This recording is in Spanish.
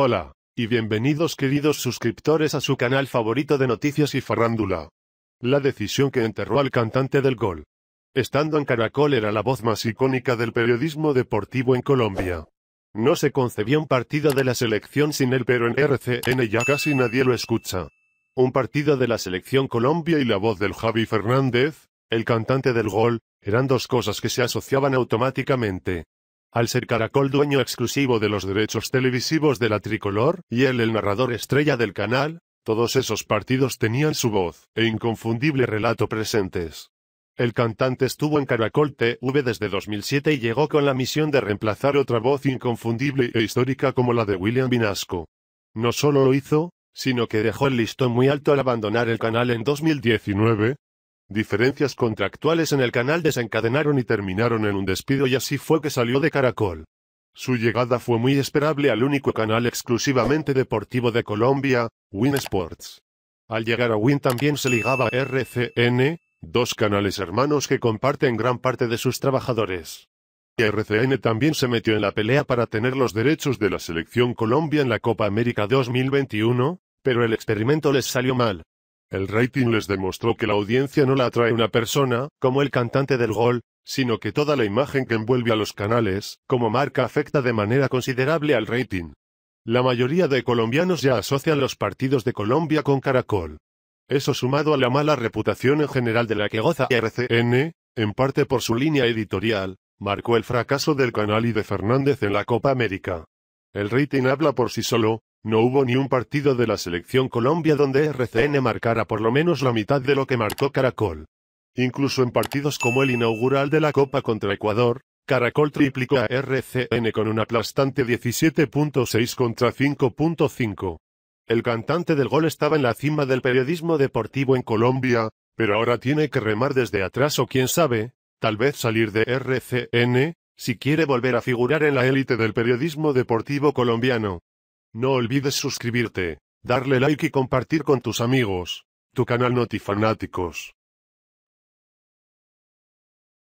Hola, y bienvenidos queridos suscriptores a su canal favorito de noticias y farándula. La decisión que enterró al cantante del gol. Estando en Caracol era la voz más icónica del periodismo deportivo en Colombia. No se concebía un partido de la selección sin él, pero en RCN ya casi nadie lo escucha. Un partido de la selección Colombia y la voz del Javi Fernández, el cantante del gol, eran dos cosas que se asociaban automáticamente. Al ser Caracol dueño exclusivo de los derechos televisivos de la tricolor, y él el narrador estrella del canal, todos esos partidos tenían su voz e inconfundible relato presentes. El cantante estuvo en Caracol TV desde 2007 y llegó con la misión de reemplazar otra voz inconfundible e histórica como la de William Binasco. No solo lo hizo, sino que dejó el listón muy alto al abandonar el canal en 2019, Diferencias contractuales en el canal desencadenaron y terminaron en un despido y así fue que salió de Caracol. Su llegada fue muy esperable al único canal exclusivamente deportivo de Colombia, Win Sports. Al llegar a Win también se ligaba a RCN, dos canales hermanos que comparten gran parte de sus trabajadores. RCN también se metió en la pelea para tener los derechos de la selección Colombia en la Copa América 2021, pero el experimento les salió mal. El rating les demostró que la audiencia no la atrae una persona, como el cantante del gol, sino que toda la imagen que envuelve a los canales, como marca afecta de manera considerable al rating. La mayoría de colombianos ya asocian los partidos de Colombia con Caracol. Eso sumado a la mala reputación en general de la que goza RCN, en parte por su línea editorial, marcó el fracaso del canal y de Fernández en la Copa América. El rating habla por sí solo, no hubo ni un partido de la selección Colombia donde RCN marcara por lo menos la mitad de lo que marcó Caracol. Incluso en partidos como el inaugural de la Copa contra Ecuador, Caracol triplicó a RCN con un aplastante 17.6 contra 5.5. El cantante del gol estaba en la cima del periodismo deportivo en Colombia, pero ahora tiene que remar desde atrás o quién sabe, tal vez salir de RCN, si quiere volver a figurar en la élite del periodismo deportivo colombiano. No olvides suscribirte, darle like y compartir con tus amigos. Tu canal Notifanáticos.